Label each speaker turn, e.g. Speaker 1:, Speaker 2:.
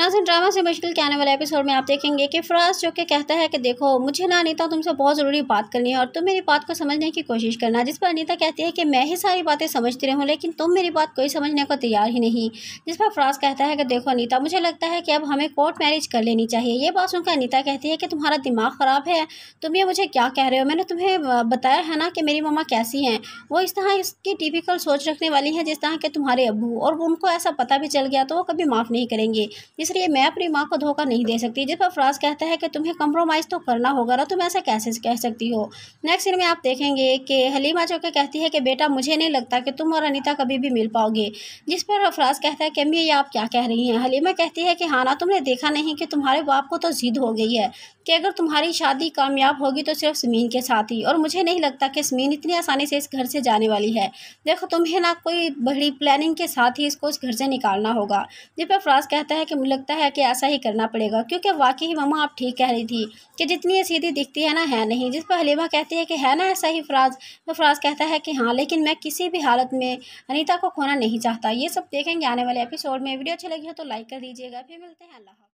Speaker 1: नाजिन drama से मुश्किल के आने वाले एपिसोड में आप देखेंगे कि फराज जो कि कहता है कि देखो मुझे ना अनिता तुमसे बहुत ज़रूरी बात करनी है और तुम मेरी बात को समझने की कोशिश करना जिस पर अनीता कहती है कि मैं ही सारी बातें समझती रहूँ लेकिन तुम मेरी बात कोई समझने को तैयार ही नहीं जिस पर फराज कहता है कि देखो अनिता मुझे लगता है कि अब हमें कोर्ट मैरिज कर लेनी चाहिए ये बात सुनकर अनिता कहती है कि तुम्हारा दिमाग ख़राब है तुम ये मुझे क्या कह रहे हो मैंने तुम्हें बताया है ना कि मेरी ममा कैसी हैं वो इस तरह इसकी टिपिकल सोच रखने वाली हैं जिस तरह के तुम्हारे अबू और उनको ऐसा पता भी चल गया तो वो कभी माफ़ नहीं करेंगे इस इसलिए मैं अपनी माँ को धोखा नहीं दे सकती जिस पर फ्रांस कहता है कि तुम्हें कम्प्रोमाइज़ तो करना होगा ना तुम ऐसा कैसे कह सकती हो नेक्स्ट सीन में आप देखेंगे कि हलीमा चौके कहती है कि बेटा मुझे नहीं लगता कि तुम और अनिता कभी भी मिल पाओगे जिस पर फ्रांस कहता है कि अम्मी ये आप क्या कह रही हैं हलीमा कहती है कि हाँ ना तुमने देखा नहीं कि तुम्हारे बाप को तो जिद हो गई है कि अगर तुम्हारी शादी कामयाब होगी तो सिर्फ समीन के साथ ही और मुझे नहीं लगता कि समीन इतनी आसानी से इस घर से जाने वाली है देखो तुम्हें ना कोई बड़ी प्लानिंग के साथ ही इसको इस घर से निकालना होगा जिस पर फ्रांस कहता है कि लगता है कि ऐसा ही करना पड़ेगा क्योंकि वाकई ही ममा आप ठीक कह रही थी कि जितनी ये सीधी दिखती है ना है नहीं जिस पर हलीमा कहती है कि है ना ऐसा ही फ्राज़ तो फराज कहता है कि हाँ लेकिन मैं किसी भी हालत में अनीता को खोना नहीं चाहता ये सब देखेंगे आने वाले एपिसोड में वीडियो अच्छी लगी हो तो लाइक कर दीजिएगा फिर मिलते हैं अल्लाह